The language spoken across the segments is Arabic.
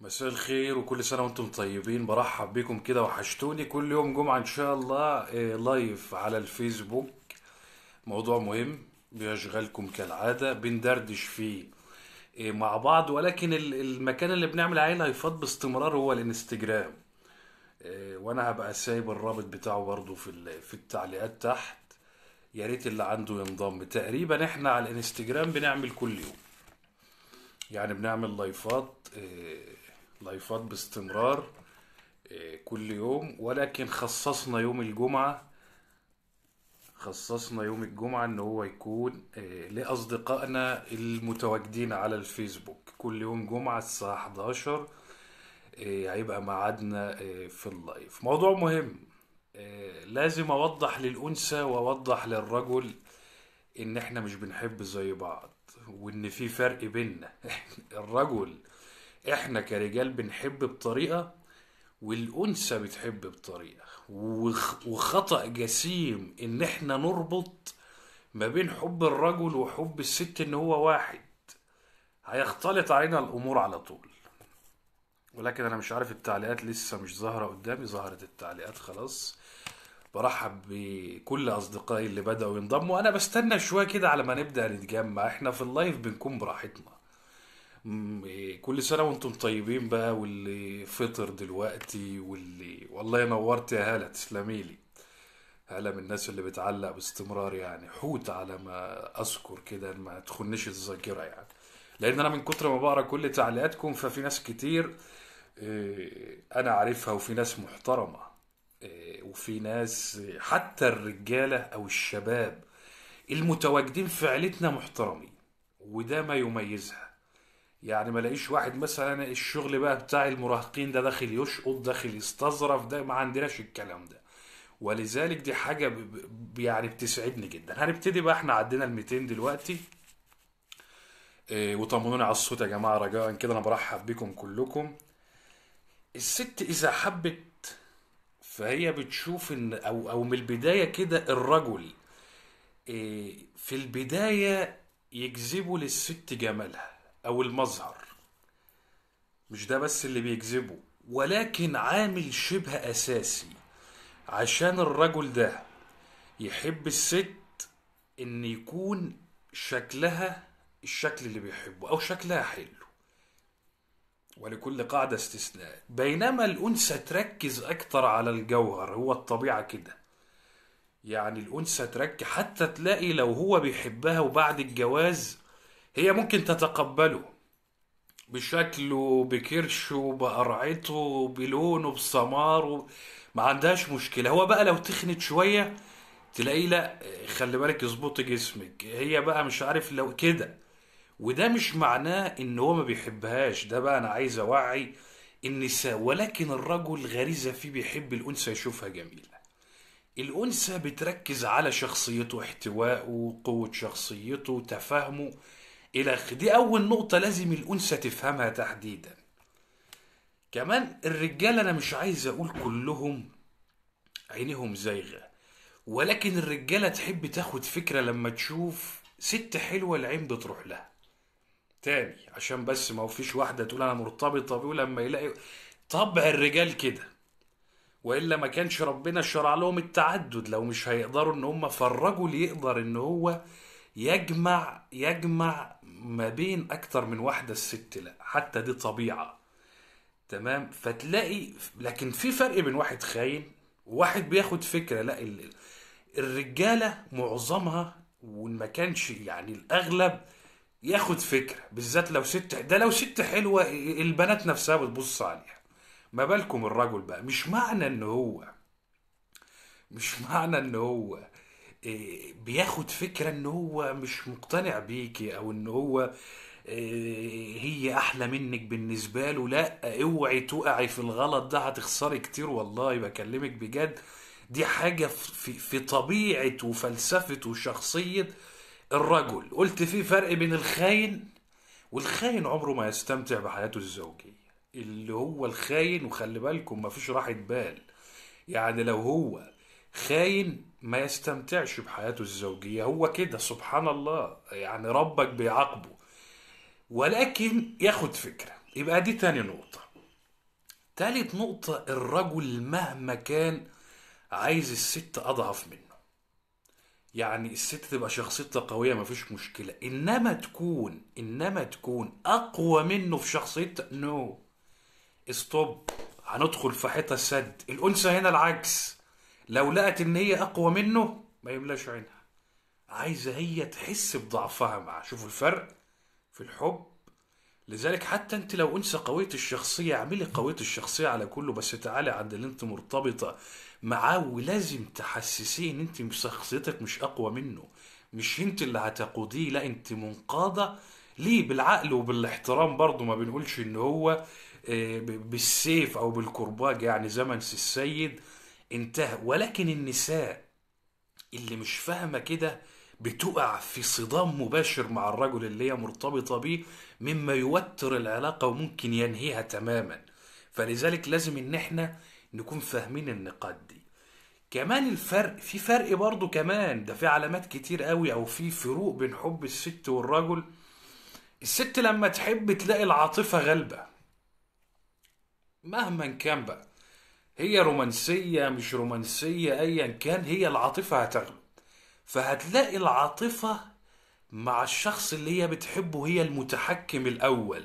مساء الخير وكل سنة وانتم طيبين برحب بكم كده وحشتوني كل يوم جمعة ان شاء الله لايف آه، على الفيسبوك موضوع مهم بيشغلكم كالعادة بندردش فيه آه، مع بعض ولكن المكان اللي بنعمل عليه لايفات باستمرار هو الانستجرام آه، وانا هبقى سايب الرابط بتاعه برضو في في التعليقات تحت يا ريت اللي عنده ينضم تقريبا احنا على الانستجرام بنعمل كل يوم يعني بنعمل لايفات لايفات باستمرار آه، كل يوم ولكن خصصنا يوم الجمعة خصصنا يوم الجمعة ان هو يكون آه، لأصدقائنا المتواجدين على الفيسبوك كل يوم جمعة الساعة 11 آه، هيبقى ميعادنا في اللايف موضوع مهم لازم اوضح للأنثى واوضح للرجل ان احنا مش بنحب زي بعض وان في فرق بينا الرجل احنا كرجال بنحب بطريقه والانثى بتحب بطريقه وخطا جسيم ان احنا نربط ما بين حب الرجل وحب الست ان هو واحد هيختلط علينا الامور على طول ولكن انا مش عارف التعليقات لسه مش ظاهره قدامي ظهرت التعليقات خلاص برحب بكل اصدقائي اللي بداوا ينضموا انا بستنى شويه كده على ما نبدا نتجمع احنا في اللايف بنكون براحتنا إيه، كل سنة وانتم طيبين بقى واللي فطر دلوقتي واللي والله نورت يا هلا تسلمي لي هلا من الناس اللي بتعلق باستمرار يعني حوت على ما اذكر كده ما تخنش الذاكرة يعني لان انا من كتر ما بقرا كل تعليقاتكم ففي ناس كتير إيه، انا عارفها وفي ناس محترمة إيه، وفي ناس حتى الرجالة او الشباب المتواجدين في عيلتنا محترمين وده ما يميزها يعني ما الاقيش واحد مثلا الشغل بقى بتاع المراهقين ده داخل يشقط داخل يستظرف ده ما عندناش الكلام ده ولذلك دي حاجة يعني بتسعدني جدا هنبتدي بقى احنا عدينا ال 200 دلوقتي اه وطمنوني على الصوت يا جماعة رجاء كده انا برحب بكم كلكم الست اذا حبت فهي بتشوف ان او او من البداية كده الرجل اه في البداية يجذبوا للست جمالها او المظهر مش ده بس اللي بيجذبه ولكن عامل شبه اساسي عشان الرجل ده يحب الست ان يكون شكلها الشكل اللي بيحبه او شكلها حلو ولكل قاعدة استثناء بينما الأنثى تركز أكتر على الجوهر هو الطبيعة كده يعني الأنثى تركز حتى تلاقي لو هو بيحبها وبعد الجواز هي ممكن تتقبله بشكله بكرشه بقرعته بلونه بسماره ما عندهاش مشكله هو بقى لو تخنت شويه تلاقيه لا خلي بالك اظبطي جسمك هي بقى مش عارف لو كده وده مش معناه ان هو ما بيحبهاش ده بقى انا عايز اوعي النساء ولكن الرجل غريزه فيه بيحب الانثى يشوفها جميله الانثى بتركز على شخصيته احتوائه قوه شخصيته تفاهمه الى اخره دي اول نقطه لازم الانثى تفهمها تحديدا كمان الرجالة انا مش عايز اقول كلهم عينيهم زايغه ولكن الرجاله تحب تاخد فكره لما تشوف ست حلوه العين بتروح لها تاني عشان بس ما فيش واحده تقول انا مرتبطه بيه لما يلاقي طبع الرجال كده والا ما كانش ربنا شرع لهم التعدد لو مش هيقدروا ان هم فرجوا يقدر ان هو يجمع يجمع ما بين اكتر من واحده الست لا حتى دي طبيعه تمام فتلاقي لكن في فرق بين واحد خاين وواحد بياخد فكره لا الرجاله معظمها وان ما كانش يعني الاغلب ياخد فكره بالذات لو ست ده لو ست حلوه البنات نفسها بتبص عليها ما بالكم الرجل بقى مش معنى ان هو مش معنى ان هو إيه، بياخد فكره ان هو مش مقتنع بيكي او ان هو إيه، هي احلى منك بالنسبه له لا اوعي تقعي في الغلط ده هتخسري كتير والله بكلمك بجد دي حاجه في, طبيعه وفلسفه وشخصيه الرجل قلت في فرق بين الخاين والخاين عمره ما يستمتع بحياته الزوجيه اللي هو الخاين وخلي بالكم مفيش راحه بال يعني لو هو خاين ما يستمتعش بحياته الزوجية هو كده سبحان الله يعني ربك بيعاقبه ولكن ياخد فكرة يبقى دي تاني نقطة تالت نقطة الرجل مهما كان عايز الست أضعف منه يعني الست تبقى شخصيتها قوية مفيش مشكلة إنما تكون إنما تكون أقوى منه في شخصيتها نو no. استوب هندخل في حيطة سد الأنثى هنا العكس لو لقت ان هي اقوى منه ما يملاش عينها عايزه هي تحس بضعفها معاه شوفوا الفرق في الحب لذلك حتى انت لو انثى قويه الشخصيه اعملي قويه الشخصيه على كله بس تعالي عند اللي انت مرتبطه معاه ولازم تحسسيه ان انت شخصيتك مش اقوى منه مش انت اللي هتقوديه لا انت منقاده ليه بالعقل وبالاحترام برضه ما بنقولش ان هو آه، بالسيف او بالكرباج يعني زمن السيد انتهى ولكن النساء اللي مش فاهمة كده بتقع في صدام مباشر مع الرجل اللي هي مرتبطة بيه مما يوتر العلاقة وممكن ينهيها تماما فلذلك لازم ان احنا نكون فاهمين النقاط دي كمان الفرق في فرق برضو كمان ده في علامات كتير قوي او في فروق بين حب الست والرجل الست لما تحب تلاقي العاطفة غالبة مهما كان بقى هي رومانسية مش رومانسية أيا كان هي العاطفة هتغلب فهتلاقي العاطفة مع الشخص اللي هي بتحبه هي المتحكم الأول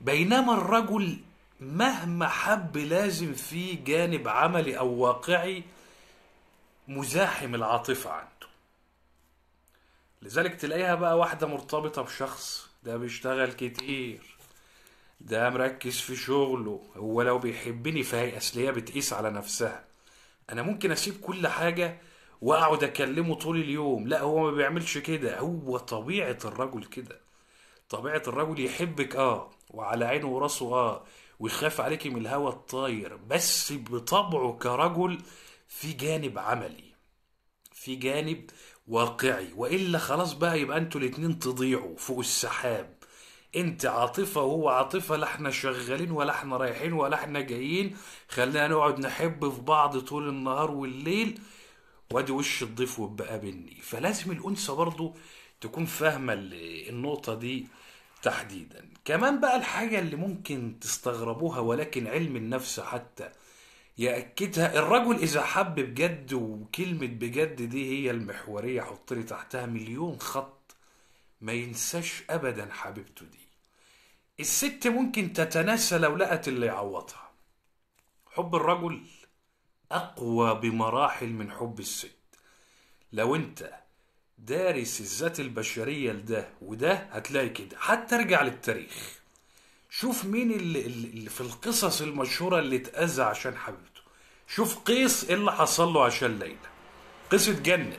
بينما الرجل مهما حب لازم في جانب عملي أو واقعي مزاحم العاطفة عنده لذلك تلاقيها بقى واحدة مرتبطة بشخص ده بيشتغل كتير ده مركز في شغله هو لو بيحبني فهي أصلية هي بتقيس على نفسها انا ممكن اسيب كل حاجه واقعد اكلمه طول اليوم لا هو ما بيعملش كده هو طبيعه الرجل كده طبيعه الرجل يحبك اه وعلى عينه وراسه اه ويخاف عليكي من الهوى الطاير بس بطبعه كرجل في جانب عملي في جانب واقعي والا خلاص بقى يبقى انتوا الاتنين تضيعوا فوق السحاب انت عاطفة وهو عاطفة لا احنا شغالين ولا احنا رايحين ولا احنا جايين خلينا نقعد نحب في بعض طول النهار والليل وادي وش الضيف وبقى بني فلازم الانثى برضو تكون فاهمة النقطة دي تحديدا كمان بقى الحاجة اللي ممكن تستغربوها ولكن علم النفس حتى يأكدها الرجل إذا حب بجد وكلمة بجد دي هي المحورية حط لي تحتها مليون خط ما ينساش ابدا حبيبته دي الست ممكن تتناسى لو لقت اللي يعوضها حب الرجل اقوى بمراحل من حب الست لو انت دارس الذات البشرية لده وده هتلاقي كده حتى ارجع للتاريخ شوف مين اللي, اللي في القصص المشهورة اللي اتأذى عشان حبيبته شوف قيس إيه اللي حصل له عشان ليلى قيس اتجنن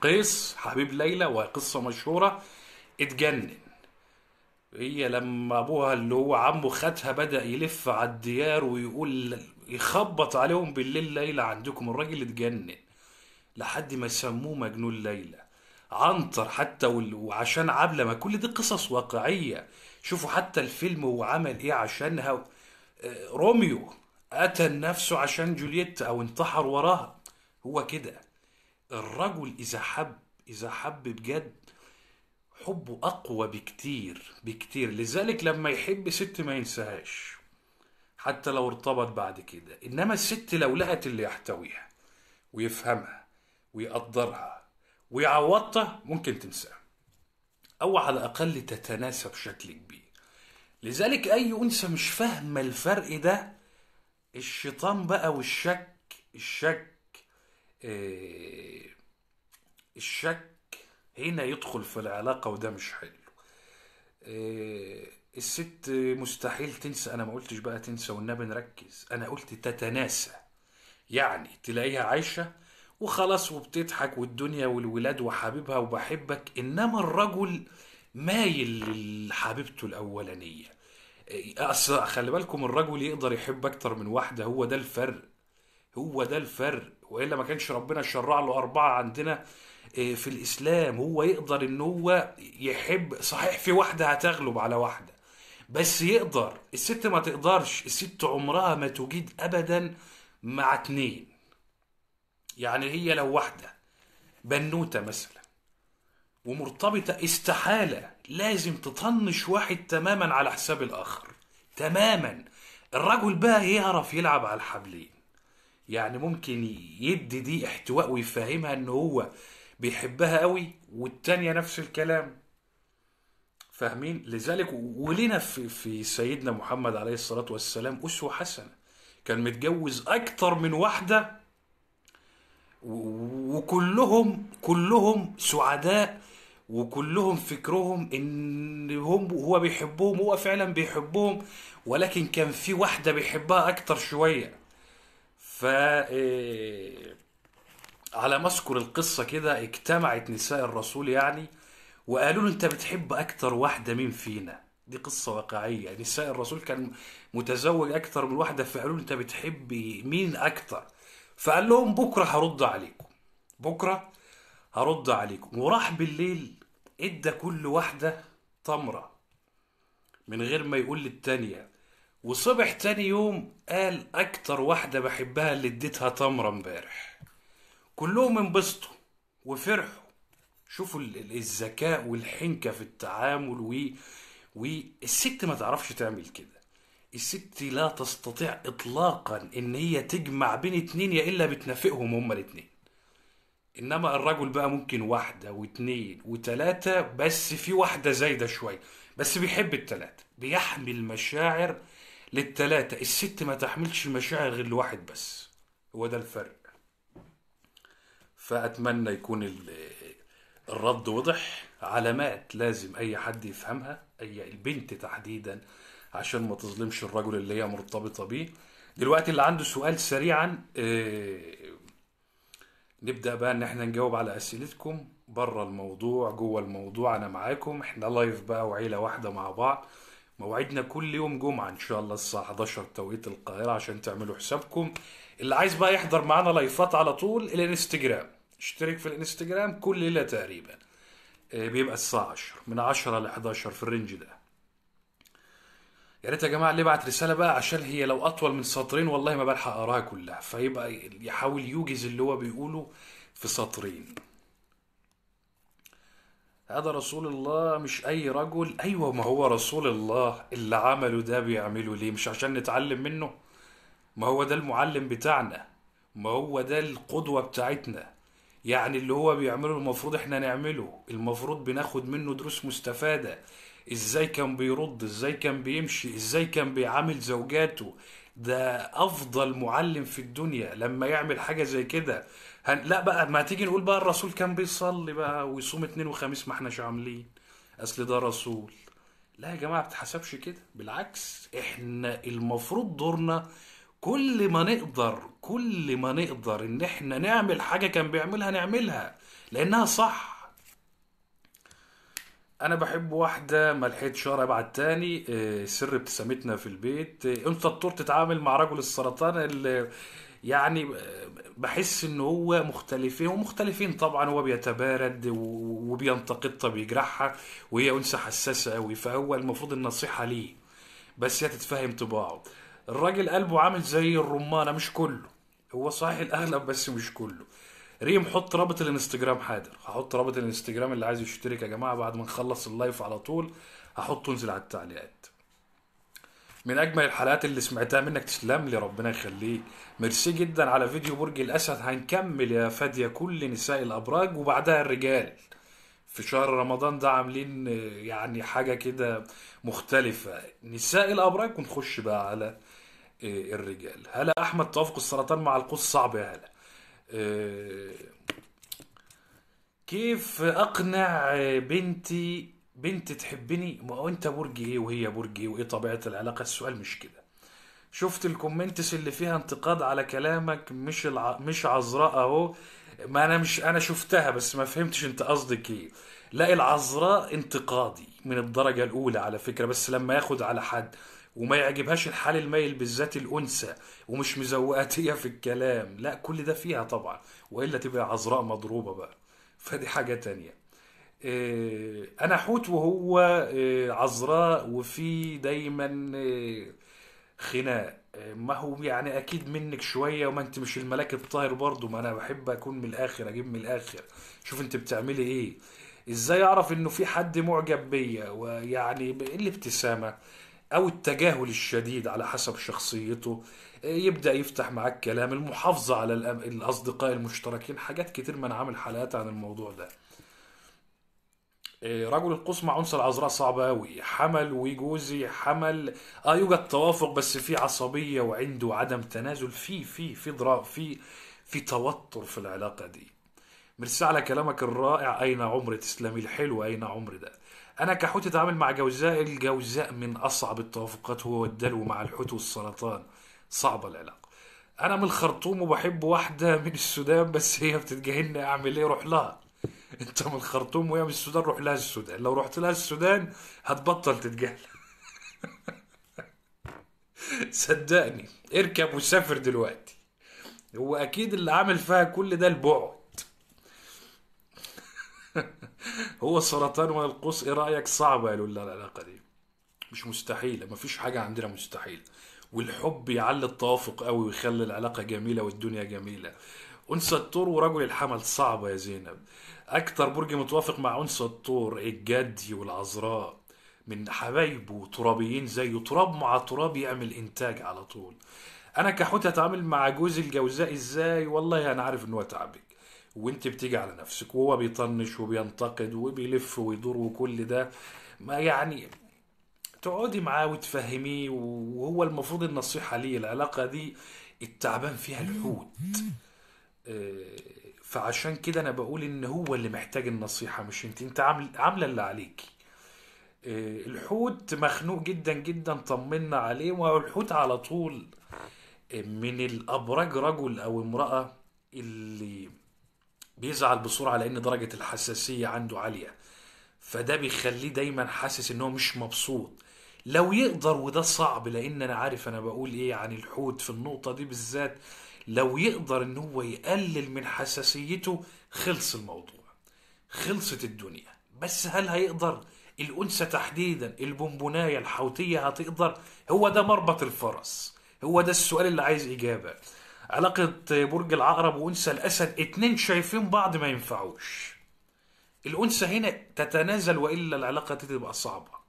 قيس حبيب ليلى وقصه مشهوره اتجنن هي لما ابوها اللي هو عمه خدها بدا يلف على الديار ويقول يخبط عليهم بالليل ليلى عندكم الراجل اتجنن لحد ما سموه مجنون ليلى عنتر حتى وعشان عبله ما كل دي قصص واقعيه شوفوا حتى الفيلم هو عمل ايه عشانها آه، روميو قتل نفسه عشان جولييت او انتحر وراها هو كده الرجل إذا حب إذا حب بجد حبه أقوى بكتير بكتير لذلك لما يحب ست ما ينساهاش حتى لو ارتبط بعد كده إنما الست لو لقت اللي يحتويها ويفهمها ويقدرها ويعوضها ممكن تنساه أو على الأقل تتناسى بشكل كبير لذلك أي أنثى مش فاهمة الفرق ده الشيطان بقى والشك الشك آه، الشك هنا يدخل في العلاقة وده مش حلو آه، الست مستحيل تنسى انا ما قلتش بقى تنسى والنبي نركز انا قلت تتناسى يعني تلاقيها عايشة وخلاص وبتضحك والدنيا والولاد وحبيبها وبحبك انما الرجل مايل لحبيبته الاولانية آه، اصل خلي بالكم الرجل يقدر يحب اكتر من واحدة هو ده الفرق هو ده الفرق والا ما كانش ربنا شرع له اربعه عندنا آه، في الاسلام هو يقدر ان هو يحب صحيح في واحده هتغلب على واحده بس يقدر الست ما تقدرش الست عمرها ما تجيد ابدا مع اتنين يعني هي لو واحده بنوته مثلا ومرتبطه استحاله لازم تطنش واحد تماما على حساب الاخر تماما الرجل بقى يعرف يلعب على الحبلين يعني ممكن يدي دي احتواء ويفهمها ان هو بيحبها قوي والتانية نفس الكلام فاهمين لذلك ولنا في, في سيدنا محمد عليه الصلاة والسلام أسوة حسنة كان متجوز أكتر من واحدة وكلهم كلهم سعداء وكلهم فكرهم ان هم هو بيحبهم هو فعلا بيحبهم ولكن كان في واحده بيحبها اكتر شويه ف آه، على ما اذكر القصه كده اجتمعت نساء الرسول يعني وقالوا له انت بتحب اكتر واحده مين فينا دي قصة واقعية نساء الرسول كان متزوج أكتر من واحدة فقالوا له أنت بتحب مين أكتر فقال لهم بكرة هرد عليكم بكرة هرد عليكم وراح بالليل ادى كل واحدة تمرة من غير ما يقول للتانية وصبح تاني يوم قال أكتر واحدة بحبها اللي اديتها تمرة امبارح كلهم انبسطوا وفرحوا شوفوا الذكاء والحنكة في التعامل و والست ما تعرفش تعمل كده الست لا تستطيع اطلاقا ان هي تجمع بين اتنين يا الا بتنافقهم هما الاتنين انما الرجل بقى ممكن واحدة واتنين وتلاتة بس في واحدة زايدة شوية بس بيحب التلاتة بيحمل مشاعر للتلاتة الست ما تحملش مشاعر غير لواحد بس هو ده الفرق فأتمنى يكون الرد وضح علامات لازم أي حد يفهمها أي البنت تحديدا عشان ما تظلمش الرجل اللي هي مرتبطة بيه دلوقتي اللي عنده سؤال سريعا آه، نبدأ بقى إن احنا نجاوب على أسئلتكم بره الموضوع جوه الموضوع أنا معاكم احنا لايف بقى وعيلة واحدة مع بعض موعدنا كل يوم جمعة إن شاء الله الساعة 11 توقيت القاهرة عشان تعملوا حسابكم اللي عايز بقى يحضر معانا لايفات على طول الانستجرام اشترك في الانستجرام كل ليلة تقريبا آه، بيبقى الساعة 10 من 10 ل 11 في الرينج ده يا ريت يا جماعه اللي بعت رساله بقى عشان هي لو اطول من سطرين والله ما بلحق اقراها كلها فيبقى يحاول يوجز اللي هو بيقوله في سطرين هذا رسول الله مش اي رجل ايوه ما هو رسول الله اللي عمله ده بيعمله ليه مش عشان نتعلم منه ما هو ده المعلم بتاعنا ما هو ده القدوة بتاعتنا يعني اللي هو بيعمله المفروض احنا نعمله المفروض بناخد منه دروس مستفادة ازاي كان بيرد ازاي كان بيمشي ازاي كان بيعامل زوجاته ده افضل معلم في الدنيا لما يعمل حاجة زي كده هن... لا بقى ما تيجي نقول بقى الرسول كان بيصلي بقى ويصوم اثنين وخميس ما احناش عاملين اصل ده رسول لا يا جماعه ما بتحسبش كده بالعكس احنا المفروض دورنا كل ما نقدر كل ما نقدر ان احنا نعمل حاجه كان بيعملها نعملها لانها صح انا بحب واحده ما لحقتش ابعت على التاني آه، سر ابتسامتنا في البيت آه، انت اضطر تتعامل مع رجل السرطان اللي يعني بحس ان هو مختلفين ومختلفين طبعا هو بيتبارد وبينتقدها بيجرحها وهي انثى حساسه قوي فهو المفروض النصيحه ليه بس هي تتفهم طباعه الراجل قلبه عامل زي الرمانه مش كله هو صحيح الاغلب بس مش كله ريم حط رابط الانستجرام حاضر هحط رابط الانستجرام اللي عايز يشترك يا جماعه بعد ما نخلص اللايف على طول هحطه انزل على التعليقات من اجمل الحلقات اللي سمعتها منك تسلم لي ربنا يخليك ميرسي جدا على فيديو برج الاسد هنكمل يا فاديه كل نساء الابراج وبعدها الرجال في شهر رمضان ده عاملين يعني حاجه كده مختلفه نساء الابراج ونخش بقى على آه، الرجال هلا احمد توافق السرطان مع القوس صعب يا هلا آه، كيف اقنع آه، بنتي بنت تحبني وانت برج ايه وهي برج ايه وايه طبيعه العلاقه السؤال مش كده شفت الكومنتس اللي فيها انتقاد على كلامك مش الع... مش عذراء اهو ما انا مش انا شفتها بس ما فهمتش انت قصدك ايه لا العذراء انتقادي من الدرجه الاولى على فكره بس لما ياخد على حد وما يعجبهاش الحال الميل بالذات الانثى ومش مزوقاتيه في الكلام لا كل ده فيها طبعا والا تبقى عذراء مضروبه بقى فدي حاجه تانية آه، انا حوت وهو آه، عذراء وفي دايما آه، خناق ما هو يعني اكيد منك شويه وما انت مش الملاك الطاهر برضه ما انا بحب اكون من الاخر اجيب من الاخر شوف انت بتعملي ايه ازاي اعرف انه في حد معجب بيا ويعني الابتسامه او التجاهل الشديد على حسب شخصيته يبدا يفتح معاك كلام المحافظه على الاصدقاء المشتركين حاجات كتير ما انا عامل حلقات عن الموضوع ده إيه، رجل القوس مع عنصر العذراء صعبة أوي حمل وجوزي حمل اه يوجد توافق بس في عصبية وعنده عدم تنازل في في في في في توتر في العلاقة دي ميرسي على كلامك الرائع أين عمر تسلمي الحلو أين عمر ده أنا كحوت أتعامل مع جوزاء الجوزاء من أصعب التوافقات هو الدلو مع الحوت والسرطان صعبة العلاقة أنا من الخرطوم وبحب واحدة من السودان بس هي بتتجاهلني أعمل إيه روح لها انت من الخرطوم وهي من السودان روح لها السودان لو رحت لها السودان هتبطل تتجاهل صدقني اركب وسافر دلوقتي هو اكيد اللي عامل فيها كل ده البعد هو سرطان ولا القوس ايه رايك صعب قالوا لا العلاقه دي مش مستحيله مفيش حاجه عندنا مستحيله والحب يعلي التوافق قوي ويخلي العلاقه جميله والدنيا جميله انثى الثور ورجل الحمل صعبه يا زينب اكتر برج متوافق مع انثى الثور الجدي والعذراء من حبايبه ترابيين زيه تراب مع تراب يعمل انتاج على طول انا كحوت اتعامل مع جوزي الجوزاء ازاي والله انا عارف ان هو تعبك وانت بتيجي على نفسك وهو بيطنش وبينتقد وبيلف ويدور وكل ده ما يعني تقعدي معاه وتفهميه وهو المفروض النصيحه ليه العلاقه دي التعبان فيها الحوت آه، فعشان كده انا بقول ان هو اللي محتاج النصيحه مش انت انت عامل عامله اللي عليك آه، الحوت مخنوق جدا جدا طمنا عليه والحوت على طول من الابراج رجل او امراه اللي بيزعل بسرعه لان درجه الحساسيه عنده عاليه فده بيخليه دايما حاسس ان هو مش مبسوط لو يقدر وده صعب لان انا عارف انا بقول ايه عن الحوت في النقطه دي بالذات لو يقدر ان هو يقلل من حساسيته خلص الموضوع خلصت الدنيا بس هل هيقدر الانثى تحديدا البونبونايه الحوتيه هتقدر هو ده مربط الفرس هو ده السؤال اللي عايز اجابه علاقه برج العقرب وانثى الاسد اتنين شايفين بعض ما ينفعوش الانثى هنا تتنازل والا العلاقه تبقى صعبه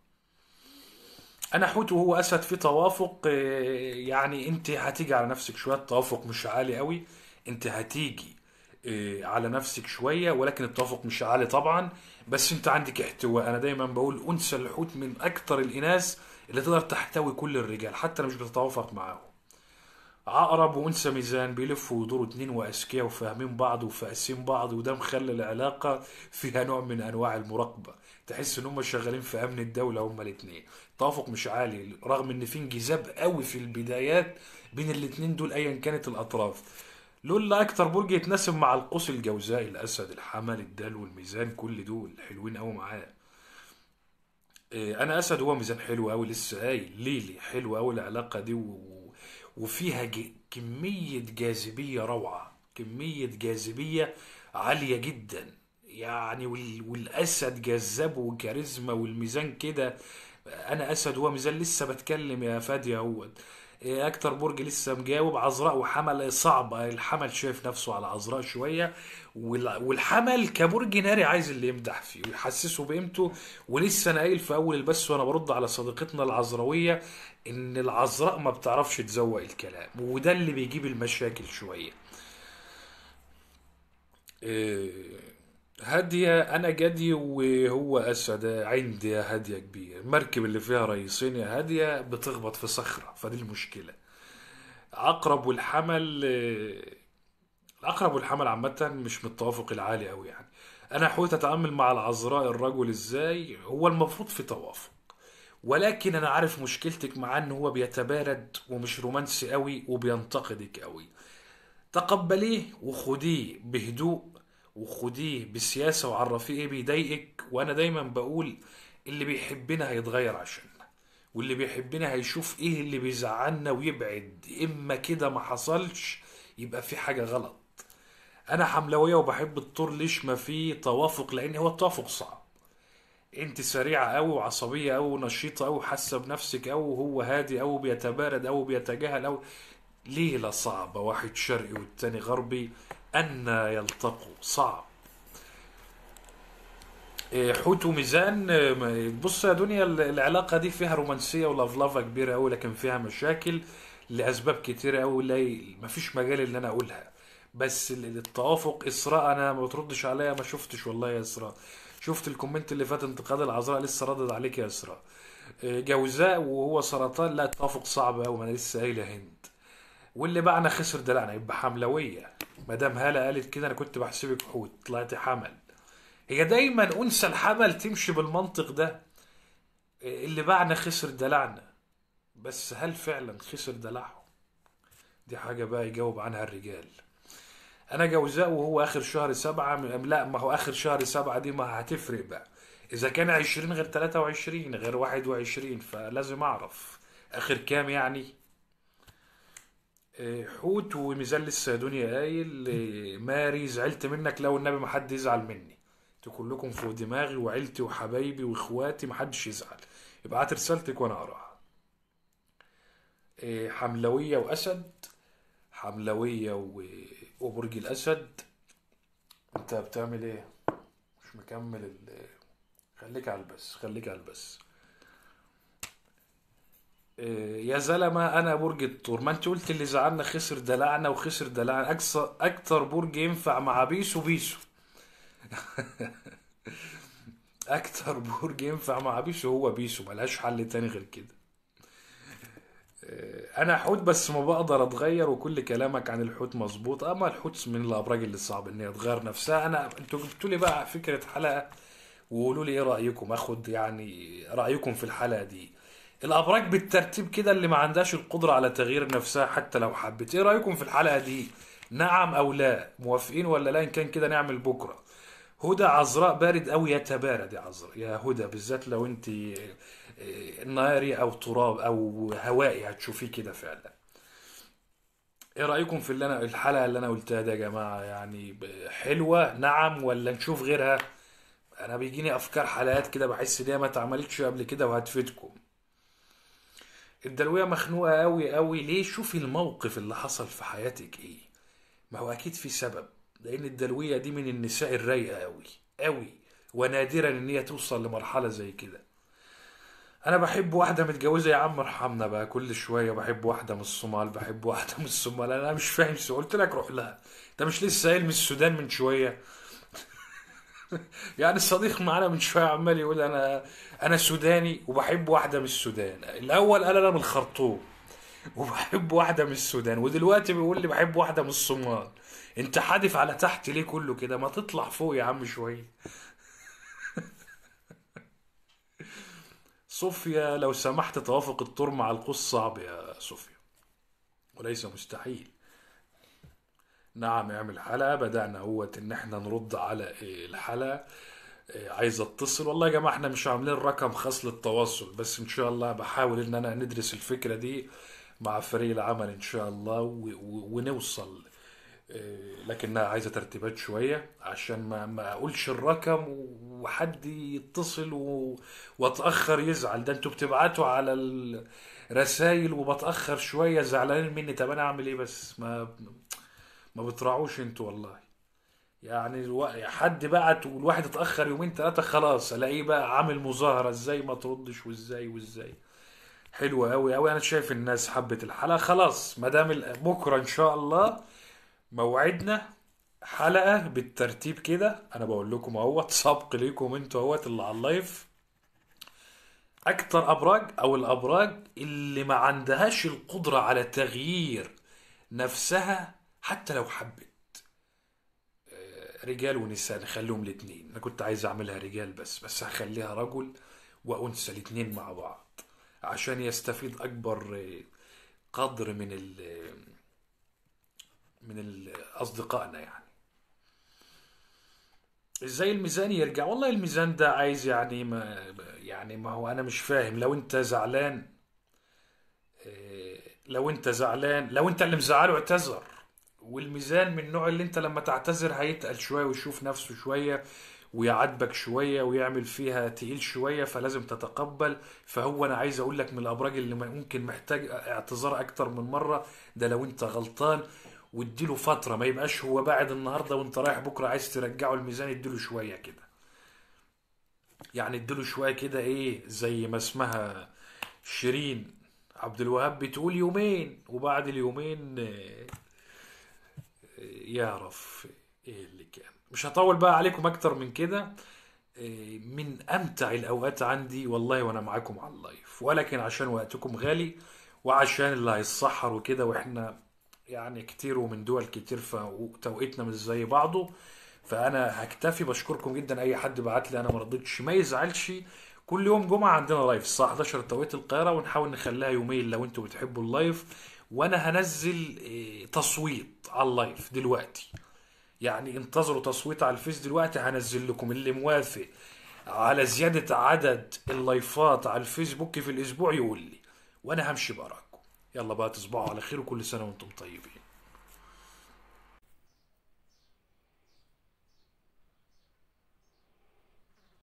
انا حوت وهو اسد في توافق آه، يعني انت هتيجي على نفسك شويه التوافق مش عالي قوي انت هتيجي آه، على نفسك شويه ولكن التوافق مش عالي طبعا بس انت عندك احتواء انا دايما بقول انثى الحوت من اكتر الاناث اللي تقدر تحتوي كل الرجال حتى لو مش بتتوافق معاهم عقرب وانثى ميزان بيلفوا ويدوروا اتنين واذكياء وفاهمين بعض وفاقسين بعض وده مخلي العلاقه فيها نوع من انواع المراقبه تحس ان هم شغالين في امن الدوله هما الاثنين توافق مش عالي رغم ان في انجذاب قوي في البدايات بين الاثنين دول ايا كانت الاطراف لولا اكتر برج يتناسب مع القوس الجوزاء الاسد الحمل الدال والميزان كل دول حلوين قوي معاه آه، انا اسد هو ميزان حلو قوي لسه قايل ليلي حلو قوي العلاقه دي و... وفيها كمية جاذبية روعة كمية جاذبية عالية جدا يعني والأسد جذاب وكاريزما والميزان كده أنا أسد وهو ميزان لسه بتكلم يا فادي اهوت إيه، اكتر برج لسه مجاوب عذراء وحمل صعبه الحمل شايف نفسه على عذراء شويه والحمل كبرج ناري عايز اللي يمدح فيه ويحسسه بقيمته ولسه انا قايل في اول البث وانا برد على صديقتنا العذراويه ان العذراء ما بتعرفش تزوق الكلام وده اللي بيجيب المشاكل شويه إيه، هادية أنا جدي وهو أسد عندي يا هادية كبير المركب اللي فيها رئيسين يا هادية بتخبط في صخرة فدي المشكلة عقرب والحمل العقرب والحمل عامة مش من التوافق العالي أوي يعني أنا حاولت أتعامل مع العذراء الرجل إزاي هو المفروض في توافق ولكن أنا عارف مشكلتك معاه إن هو بيتبارد ومش رومانسي أوي وبينتقدك أوي تقبليه وخديه بهدوء وخديه بسياسه وعرفيه ايه بيضايقك وانا دايما بقول اللي بيحبنا هيتغير عشاننا واللي بيحبنا هيشوف ايه اللي بيزعلنا ويبعد اما كده ما حصلش يبقى في حاجه غلط انا حملويه وبحب الطور ليش ما في توافق لان هو التوافق صعب انت سريعه قوي وعصبيه قوي ونشيطه قوي حاسه بنفسك قوي وهو هادي قوي بيتبارد قوي بيتجاهل قوي ليله صعبه واحد شرقي والتاني غربي أن يلتقوا صعب إيه، حوت وميزان بص يا دنيا العلاقه دي فيها رومانسيه ولفلفه كبيره قوي لكن فيها مشاكل لاسباب كتيره قوي لا مفيش مجال ان انا اقولها بس التوافق اسراء انا ما بتردش عليا ما شفتش والله يا اسراء شفت الكومنت اللي فات انتقاد العذراء لسه ردد عليك يا اسراء إيه، جوزاء وهو سرطان لا التوافق صعب قوي ما انا لسه قايله هند واللي بعنا خسر دلعنا يبقى حملويه مدام هالة قالت كده انا كنت بحسبك حوت طلعتي حمل هي دايما انثى الحمل تمشي بالمنطق ده اللي باعنا خسر دلعنا بس هل فعلا خسر دلعهم دي حاجة بقى يجاوب عنها الرجال انا جوزاء وهو اخر شهر سبعة لا ما هو اخر شهر سبعة دي ما هتفرق بقى اذا كان عشرين غير تلاتة وعشرين غير واحد وعشرين فلازم اعرف اخر كام يعني حوت وميزان دنيا قايل إيه، ماري زعلت منك لو النبي ما حد يزعل مني انتوا كلكم فوق دماغي وعيلتي وحبايبي واخواتي ما حدش يزعل ابعت رسالتك وانا اقراها إيه، حملويه واسد حملويه و... وبرج الاسد انت بتعمل ايه مش مكمل ال... خليك على البس خليك على البس آه، يا زلمه انا برج الثور ما انت قلت اللي زعلنا خسر دلعنا وخسر دلعنا اكثر اكثر اكتر برج ينفع مع بيسو بيسو اكتر برج ينفع مع بيسو هو بيسو ملهاش حل تاني غير كده آه، انا حوت بس ما بقدر اتغير وكل كلامك عن الحوت مظبوط اما الحوت من الابراج اللي صعب ان هي تغير نفسها انا انتوا جبتوا لي بقى فكره حلقه وقولوا لي ايه رايكم اخد يعني رايكم في الحلقه دي الابراج بالترتيب كده اللي ما عندهاش القدره على تغيير نفسها حتى لو حبت ايه رايكم في الحلقه دي نعم او لا موافقين ولا لا ان كان كده نعمل بكره هدى عذراء بارد او يتبارد يا عذراء يا هدى بالذات لو انت آه، ناري او تراب او هوائي هتشوفيه كده فعلا ايه رايكم في اللي انا الحلقه اللي انا قلتها ده يا جماعه يعني حلوه نعم ولا نشوف غيرها انا بيجيني افكار حلقات كده بحس ان هي ما اتعملتش قبل كده وهتفيدكم الدلويه مخنوقه قوي قوي ليه شوفي الموقف اللي حصل في حياتك ايه ما هو اكيد في سبب لان الدلويه دي من النساء الرايقه قوي قوي ونادرا ان هي توصل لمرحله زي كده انا بحب واحده متجوزه يا عم ارحمنا بقى كل شويه بحب واحده من الصومال بحب واحده من الصومال انا مش فاهم قلت لك روح لها انت مش لسه قايل من السودان من شويه يعني الصديق معانا من شويه عمال يقول انا انا سوداني وبحب واحده من السودان الاول قال انا من الخرطوم وبحب واحده من السودان ودلوقتي بيقول لي بحب واحده من الصومال انت حادف على تحت ليه كله كده ما تطلع فوق يا عم شويه صوفيا لو سمحت توافق الطور مع القص صعب يا صوفيا وليس مستحيل نعم اعمل حلقه بدانا اهوت ان احنا نرد على الحلقه إيه، عايز اتصل والله يا جماعه احنا مش عاملين رقم خاص للتواصل بس ان شاء الله بحاول ان انا ندرس الفكره دي مع فريق العمل ان شاء الله و... و... ونوصل إيه، لكنها عايزه ترتيبات شويه عشان ما ما اقولش الرقم وحد يتصل و... واتاخر يزعل ده انتوا بتبعتوا على الرسايل وبتاخر شويه زعلانين مني طب انا اعمل ايه بس ما ما بتراعوش انتوا والله يعني حد بعت والواحد اتاخر يومين ثلاثه خلاص الاقيه بقى عامل مظاهره ازاي ما تردش وازاي وازاي حلوه قوي قوي انا شايف الناس حبت الحلقه خلاص ما دام بكره ان شاء الله موعدنا حلقه بالترتيب كده انا بقول لكم اهوت سبق ليكم انتوا اهوت اللي على اللايف اكتر ابراج او الابراج اللي ما عندهاش القدره على تغيير نفسها حتى لو حبت آه، رجال ونساء نخليهم الاثنين انا كنت عايز اعملها رجال بس بس هخليها رجل وانثى الاثنين مع بعض عشان يستفيد اكبر آه، قدر من ال آه، من ال اصدقائنا يعني ازاي الميزان يرجع والله الميزان ده عايز يعني ما يعني ما هو انا مش فاهم لو انت زعلان لو انت زعلان لو انت اللي مزعله اعتذر والميزان من النوع اللي انت لما تعتذر هيتقل شويه ويشوف نفسه شويه ويعاتبك شويه ويعمل فيها تقيل شويه فلازم تتقبل فهو انا عايز اقول لك من الابراج اللي ممكن محتاج اعتذار اكتر من مره ده لو انت غلطان واديله فتره ما يبقاش هو بعد النهارده وانت رايح بكره عايز ترجعه الميزان اديله شويه كده يعني اديله شويه كده ايه زي ما اسمها شيرين عبد الوهاب بتقول يومين وبعد اليومين إيه، يعرف ايه اللي كان مش هطول بقى عليكم اكتر من كده إيه، من امتع الاوقات عندي والله وانا معاكم على اللايف ولكن عشان وقتكم غالي وعشان اللي هيتسحر وكده واحنا يعني كتير ومن دول كتير فتوقيتنا مش زي بعضه فانا هكتفي بشكركم جدا اي حد بعت لي انا ما رضيتش ما يزعلش كل يوم جمعه عندنا لايف الساعه 11 توقيت القاهره ونحاول نخليها يومين لو انتوا بتحبوا اللايف وانا هنزل آه، تصويت على اللايف دلوقتي يعني انتظروا تصويت على الفيس دلوقتي هنزل لكم اللي موافق على زيادة عدد اللايفات على الفيسبوك في الأسبوع يقول لي وأنا همشي بأراكم يلا بقى تصبحوا على خير وكل سنة وأنتم طيبين